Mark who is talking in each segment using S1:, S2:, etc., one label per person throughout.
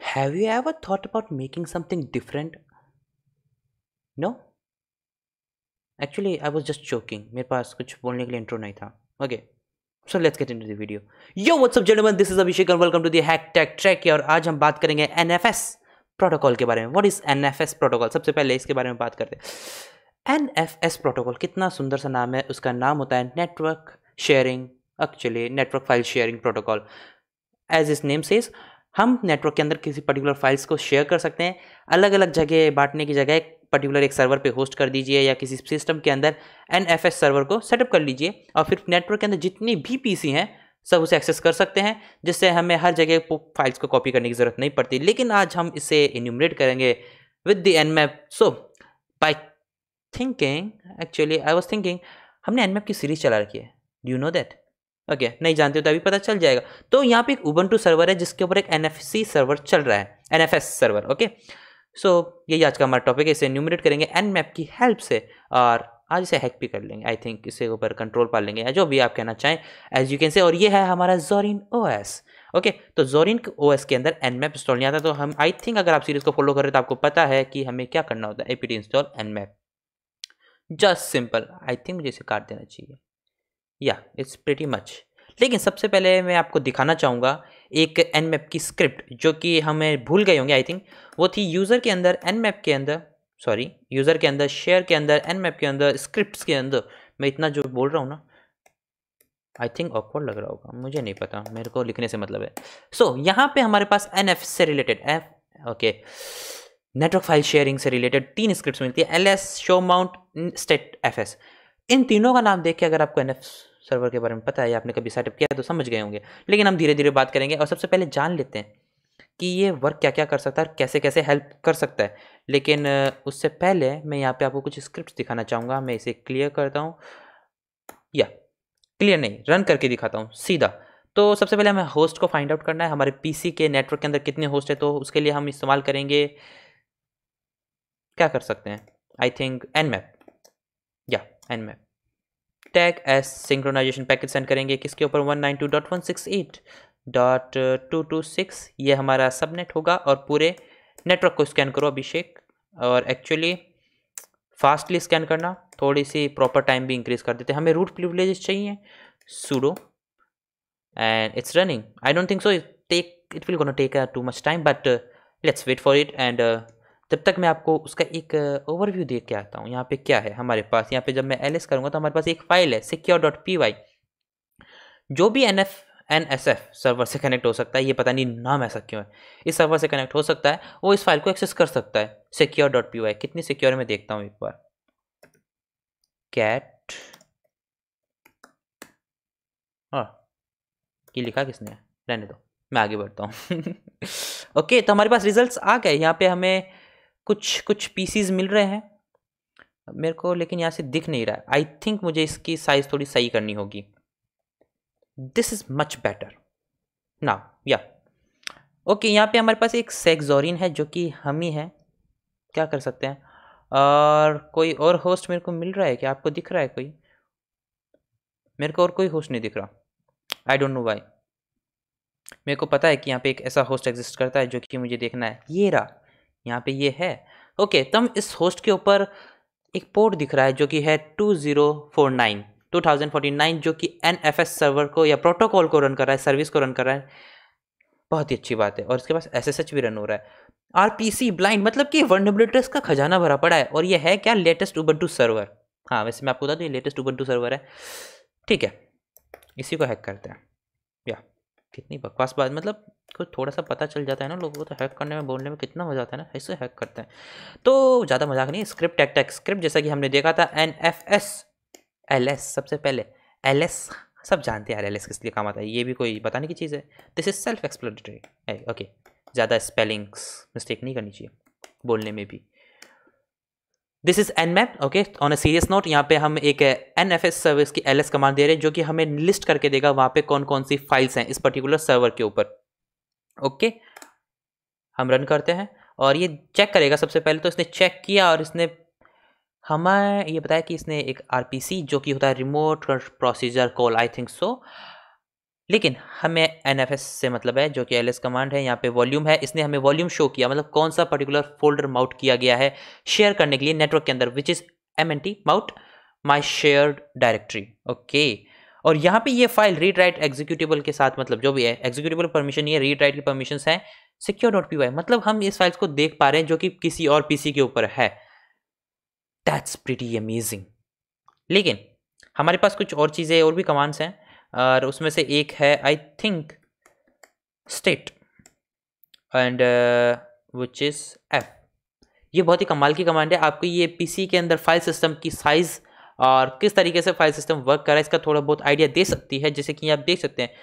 S1: Have you ever thought about making something different? No? Actually, I was just joking. मेरे पास कुछ बोलने के लिए इंट्रो नहीं था okay so let's get into the video yo what's up gentleman this is Abhishek and welcome to the hack tech track और आज हम बात करेंगे एनएफएस प्रोटोकॉल के बारे में व्हाट इज एनएफएस प्रोटोकॉल सबसे पहले इसके बारे में बात करते हैं एनएफएस प्रोटोकॉल कितना सुंदर सा नाम है उसका नाम होता है network sharing actually network file sharing protocol as is name says हम नेटवर्क के अंदर किसी पर्टिकुलर फाइल्स को शेयर कर सकते हैं अलग अलग जगह बांटने की जगह एक पर्टिकुलर एक सर्वर पे होस्ट कर दीजिए या किसी सिस्टम के अंदर एन सर्वर को सेटअप कर लीजिए और फिर नेटवर्क के अंदर जितनी भी पीसी हैं सब उसे एक्सेस कर सकते हैं जिससे हमें हर जगह फाइल्स को कॉपी करने की ज़रूरत नहीं पड़ती लेकिन आज हम इसे इन्यूमरेट करेंगे with the Nmap so by thinking actually I was thinking हमने एन मैप की सीरीज़ चला रखी है do you know that okay okay, नहीं जानते हो तो अभी पता चल जाएगा तो यहाँ पे एक उबन टू सर्वर है जिसके ऊपर एक एन सर्वर चल रहा है एन सर्वर ओके सो यही आज का हमारा टॉपिक है इसे न्यूमिनेट करेंगे एन मैप की हेल्प से और आज इसे हैक भी कर लेंगे आई थिंक इसके ऊपर कंट्रोल पा लेंगे या जो भी आप कहना चाहें एज यू कैन से और ये है हमारा जोरिन ओ एस ओके तो जोरिन ओ एस के अंदर एन मैप इंस्टॉल नहीं आता तो हम आई थिंक अगर आप सीरीज़ को फॉलो कर रहे तो आपको पता है कि हमें क्या करना होता है A P T install Nmap just simple I think मुझे इसे काट देना चाहिए या इट्स प्रेटी मच लेकिन सबसे पहले मैं आपको दिखाना चाहूँगा एक एन की स्क्रिप्ट जो कि हमें भूल गए होंगे आई थिंक वो थी यूज़र के अंदर एन के अंदर सॉरी यूज़र के अंदर शेयर के अंदर एन मैप के अंदर स्क्रिप्ट के अंदर मैं इतना जो बोल रहा हूँ ना आई थिंक ऑकवर्ड लग रहा होगा मुझे नहीं पता मेरे को लिखने से मतलब है सो so, यहाँ पे हमारे पास एन एफ से related F okay network file sharing से रिलेटेड तीन स्क्रिप्ट मिलती है L S show mount stat F S इन तीनों का नाम देख के अगर आपको एन एफ सर्वर के बारे में पता है आपने कभी सेटअप किया तो समझ गए होंगे लेकिन हम धीरे धीरे बात करेंगे और सबसे पहले जान लेते हैं कि ये वर्क क्या क्या कर सकता है और कैसे कैसे हेल्प कर सकता है लेकिन उससे पहले मैं यहाँ पे आपको कुछ स्क्रिप्ट दिखाना चाहूँगा मैं इसे क्लियर करता हूँ या क्लियर नहीं रन करके दिखाता हूँ सीधा तो सबसे पहले हमें होस्ट को फाइंड आउट करना है हमारे पीसी के नेटवर्क के अंदर कितने होस्ट है तो उसके लिए हम इस्तेमाल करेंगे क्या कर सकते हैं आई थिंक एन मैप या Nmap tag S synchronization packet send करेंगे किसके ऊपर one nine two dot one six eight dot two two six ये हमारा सबनेट होगा और पूरे नेटवर्क को स्कैन करो अभिषेक और एक्चुअली फास्टली स्कैन करना थोड़ी सी प्रॉपर टाइम भी इंक्रीज कर देते हैं हमें रूट प्रिवलेज चाहिए sudo and it's running I don't think so take it will gonna take too much time but let's wait for it and तब तक मैं आपको उसका एक ओवरव्यू दे के आता हूँ यहाँ पे क्या है हमारे पास यहाँ पे जब मैं एल करूँगा तो हमारे पास एक फाइल है सिक्योर डॉट पी वाई जो भी N F N S F server से कनेक्ट हो सकता है ये पता नहीं नाम ऐसा क्यों है इस सर्वर से कनेक्ट हो सकता है वो इस फाइल को एक्सेस कर सकता है सिक्योर डॉट पी वाई कितनी सिक्योर में देखता हूँ एक बार कैट हाँ, ये लिखा किसने रहने दो मैं आगे बढ़ता हूँ ओके okay, तो हमारे पास रिजल्ट्स आ गए यहाँ पे हमें कुछ कुछ पीसीज मिल रहे हैं मेरे को लेकिन यहाँ से दिख नहीं रहा है आई थिंक मुझे इसकी साइज़ थोड़ी सही करनी होगी दिस इज़ मच बेटर ना या ओके यहाँ पे हमारे पास एक सेक्सोरिन है जो कि हम ही है क्या कर सकते हैं और कोई और होस्ट मेरे को मिल रहा है क्या आपको दिख रहा है कोई मेरे को और कोई होस्ट नहीं दिख रहा आई डोंट नो वाई मेरे को पता है कि यहाँ पे एक ऐसा होस्ट एग्जिस्ट करता है जो कि मुझे देखना है ये रहा यहाँ पे ये है ओके तो हम इस होस्ट के ऊपर एक पोर्ट दिख रहा है जो कि है two zero four nine two thousand forty nine जो कि एन एफ एस सर्वर को या प्रोटोकॉल को रन कर रहा है सर्विस को रन कर रहा है बहुत ही अच्छी बात है और इसके पास एस एस एच भी रन हो रहा है आर पी सी ब्लाइंड मतलब कि वर्नेबिलिटीज का खजाना भरा पड़ा है और ये है क्या लेटेस्ट उबंटू सर्वर हाँ वैसे मैं आपको बता दूँ ये लेटेस्ट उबंटू सर्वर है ठीक है इसी को हैक करते हैं कितनी बकवास बात मतलब कुछ थोड़ा सा पता चल जाता है ना लोगों को तो हैक करने में बोलने में कितना मज़ा आता है ना ऐसे हैक करते हैं तो ज़्यादा मजाक नहीं स्क्रिप्ट एक्टैक स्क्रिप्ट जैसा कि हमने देखा था N F S L S सबसे पहले एल एस सब जानते हैं यार एल एस किस लिए काम आता है ये भी कोई बताने की चीज़ है this is self exploratory okay ज़्यादा स्पेलिंग्स मिस्टेक नहीं करनी चाहिए बोलने में भी this is an map okay on a serious note यहाँ पे हम एक एन एफ एस सर्विस की एल एस कमांड दे रहे हैं जो कि हमें लिस्ट करके देगा वहाँ पे कौन कौन सी फाइल्स हैं इस पर्टिकुलर सर्वर के ऊपर ओके okay? हम रन करते हैं और ये चेक करेगा सबसे पहले तो इसने चेक किया और इसने हमें ये बताया कि इसने एक आर पी सी जो कि होता है remote procedure call I think so लेकिन हमें एन से मतलब है जो कि एल कमांड है यहाँ पे वॉल्यूम है इसने हमें वॉल्यूम शो किया मतलब कौन सा पर्टिकुलर फोल्डर माउट किया गया है शेयर करने के लिए नेटवर्क के अंदर which is M N T mount my share directory okay और यहाँ पे ये फाइल रीड राइट एग्जीक्यूटिबल के साथ मतलब जो भी है एग्जीक्यूटिबल परमिशन ये रीड राइट की परमिशन है सिक्योर डॉट पी मतलब हम इस फाइल्स को देख पा रहे हैं जो कि किसी और पी के ऊपर है दैट्स प्रिटी अमेजिंग लेकिन हमारे पास कुछ और चीज़ें और भी कमांड्स हैं और उसमें से एक है I think state and which is F ये बहुत ही कमाल की कमांड है आपको ये पीसी के अंदर फाइल सिस्टम की साइज़ और किस तरीके से फाइल सिस्टम वर्क कर रहा है इसका थोड़ा बहुत आइडिया दे सकती है जैसे कि आप देख सकते हैं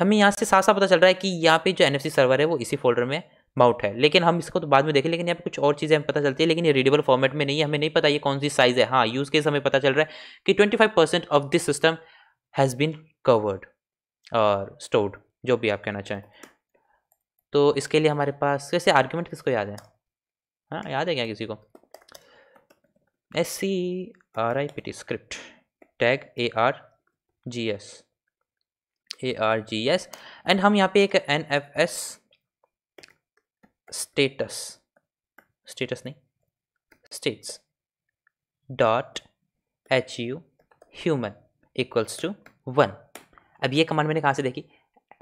S1: हमें यहाँ से साफ साफ पता चल रहा है कि यहाँ पे जो एन सर्वर है वो इसी फोल्डर में माउट है लेकिन हम इसको तो बाद में देखें लेकिन यहाँ पे कुछ और चीज़ें हमें पता चलती है लेकिन ये रीडेबल फॉर्मेट में नहीं है हमें नहीं पता ये कौन सी साइज़ है हाँ यूज़ केस हमें पता चल रहा है कि twenty five percent of this system has been covered और स्टोर्ड जो भी आप कहना चाहें तो इसके लिए हमारे पास कैसे आर्ग्यूमेंट किसको याद है हाँ याद है क्या किसी को S C R I P T script tag A R G S A R G S and हम यहाँ पे एक N F S status status नहीं states dot H U human equals to one अब ये कमांड मैंने कहाँ से देखी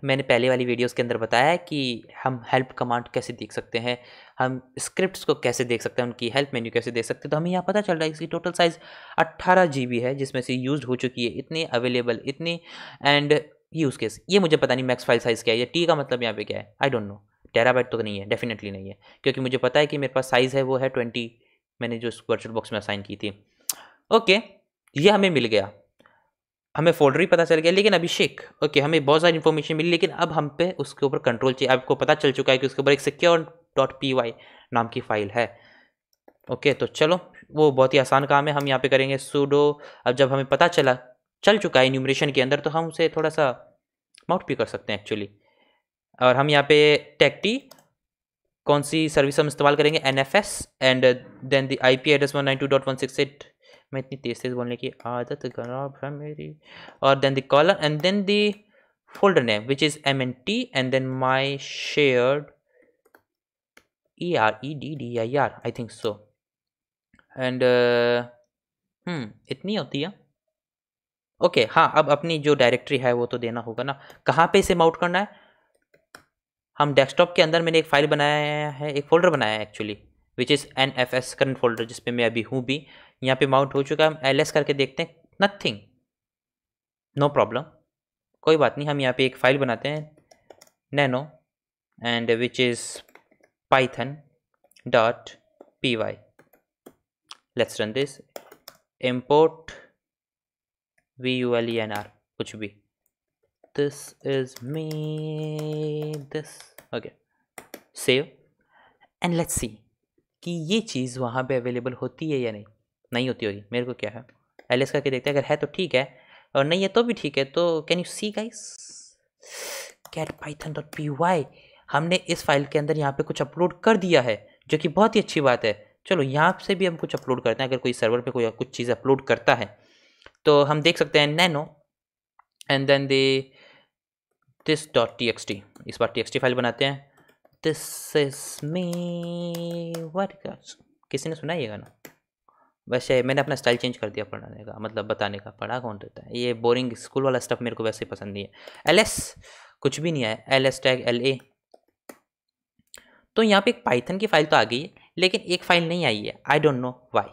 S1: मैंने पहले वाली वीडियोस के अंदर बताया है कि हम हेल्प कमांड कैसे देख सकते हैं हम स्क्रिप्ट्स को कैसे देख सकते हैं उनकी हेल्प मेन्यू कैसे देख सकते हैं तो हमें यहाँ पता चल रहा है इसकी टोटल साइज़ अट्ठारह जी है जिसमें से यूज़ हो चुकी है इतनी अवेलेबल इतनी एंड यूज़ केस ये मुझे पता नहीं मैक्स फाइल साइज़ क्या है या टी का मतलब यहाँ पे क्या है आई डोंट नो टेराबाइट तो नहीं है डेफिनेटली नहीं है क्योंकि मुझे पता है कि मेरे पास साइज़ है वो है ट्वेंटी मैंने जो वर्चुअल बॉक्स में असाइन की थी ओके ये हमें मिल गया हमें फोल्डर ही पता चल गया लेकिन अभिषेक ओके हमें बहुत सारी इन्फॉर्मेशन मिली लेकिन अब हम पे उसके ऊपर कंट्रोल चाहिए आपको पता चल चुका है कि उसके ऊपर एक सिक्योर डॉट पी वाई नाम की फाइल है ओके तो चलो वो बहुत ही आसान काम है हम यहाँ पे करेंगे सूडो अब जब हमें पता चला चल चुका है न्यूमरेशन के अंदर तो हम उसे थोड़ा सा माउट भी कर सकते हैं एक्चुअली और हम यहाँ पे टैक्टी कौन सी सर्विस हम इस्तेमाल करेंगे N F S and then the I P address one nine two dot one six eight मैं इतनी तेज़ तेज़ बोलने की आदत खराब है मेरी और then the column and then the folder name which is M N T and then my shared E R E D D I R I think so and इतनी होती है ओके okay, हाँ अब अपनी जो डायरेक्टरी है वो तो देना होगा ना कहाँ पे इसे माउट करना है हम डेस्कटॉप के अंदर मैंने एक फाइल बनाया है एक फ़ोल्डर बनाया है actually which is N F S current folder जिसपे मैं अभी हूँ भी यहाँ पे माउंट हो चुका है हम एल करके देखते हैं नथिंग नो प्रॉब्लम कोई बात नहीं हम यहाँ पे एक फाइल बनाते हैं nano and which is python dot P Y let's run this import V U L E N R कुछ भी this is me this okay save and let's see कि ये चीज़ वहाँ पे अवेलेबल होती है या नहीं नहीं होती होगी मेरे को क्या है एल एस करके देखते हैं अगर है तो ठीक है और नहीं है तो भी ठीक है तो can you see guys cat python dot P Y हमने इस फाइल के अंदर यहाँ पे कुछ अपलोड कर दिया है जो कि बहुत ही अच्छी बात है चलो यहाँ से भी हम कुछ अपलोड करते हैं अगर कोई सर्वर पे कोई कुछ चीज़ अपलोड करता है तो हम देख सकते हैं nano and then the this dot T X T इस बार टी एक्स टी फाइल बनाते हैं दिस इज मी वट किसी ने सुना ये गाना वैसे मैंने अपना स्टाइल चेंज कर दिया पढ़ाने का मतलब बताने का पढ़ा कौन रहता है ये बोरिंग स्कूल वाला स्टफ मेरे को वैसे पसंद नहीं है एल कुछ भी नहीं आया L S tag L A तो यहाँ पे एक पाइथन की फाइल तो आ गई है लेकिन एक फाइल नहीं आई है आई डोंट नो वाई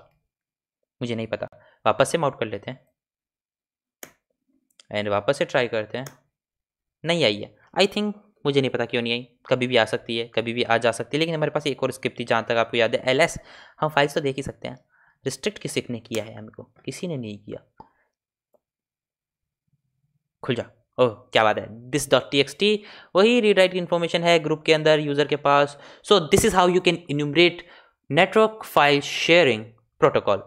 S1: मुझे नहीं पता वापस से माउट कर लेते हैं एंड वापस से ट्राई करते हैं नहीं आई है आई थिंक मुझे नहीं पता क्यों नहीं आई कभी भी आ सकती है कभी भी आ जा सकती है लेकिन हमारे पास एक और स्क्रिप्ट थी जहाँ तक आपको याद है एल एस हम फाइल्स तो देख ही सकते हैं रिस्ट्रिक्ट किसी ने किया है हमको किसी ने नहीं किया खुल जा ओह क्या बात है this dot T X T वही रीड राइट इन्फॉर्मेशन है ग्रुप के अंदर यूज़र के पास so this is how you can enumerate network file sharing protocol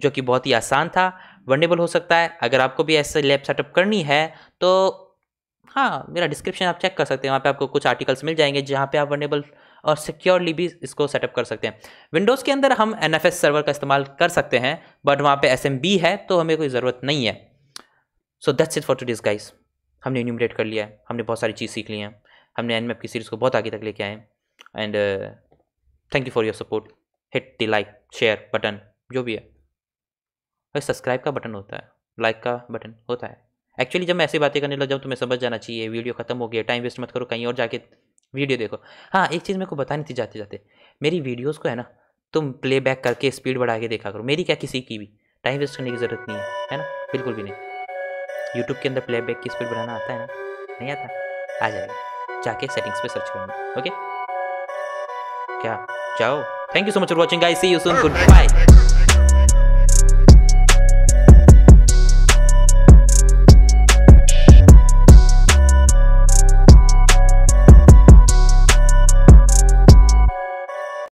S1: जो कि बहुत ही आसान था वनडेबल हो सकता है अगर आपको भी ऐसे लैब सेटअप करनी है तो हाँ मेरा डिस्क्रिप्शन आप चेक कर सकते हैं वहाँ पे आपको कुछ आर्टिकल्स मिल जाएंगे जहाँ पे आप वर्नेबल और सिक्योरली भी इसको सेटअप कर सकते हैं विंडोज़ के अंदर हम एन सर्वर का इस्तेमाल कर सकते हैं बट वहाँ पर एस है तो हमें कोई ज़रूरत नहीं है so that's it for today guys हमने इन्यूमरेट कर लिया है हमने बहुत सारी चीज़ सीख ली हैं हमने एनमेप की सीरीज़ को बहुत आगे तक लेके आए and thank you for your support hit the like share button जो भी है सब्सक्राइब का बटन होता है लाइक का बटन होता है एक्चुअली जब मैं ऐसी बातें करने लग जाऊँ तो मैं समझ जाना चाहिए वीडियो खत्म हो गया टाइम वेस्ट मत करो कहीं और जाके वीडियो देखो हाँ एक चीज़ मेरे को बतानी थी जाते जाते मेरी वीडियोज़ को है ना तुम प्लेबैक करके स्पीड बढ़ा के देखा करो मेरी क्या किसी की भी टाइम वेस्ट करने की ज़रूरत नहीं है है ना बिल्कुल भी नहीं यूट्यूब के अंदर प्लेबैक की स्पीड बढ़ाना आता है ना नहीं आता आ जाएगा जाके सेटिंग्स पे सर्च करना ओके क्या जाओ thank you so much for watching I see you soon good bye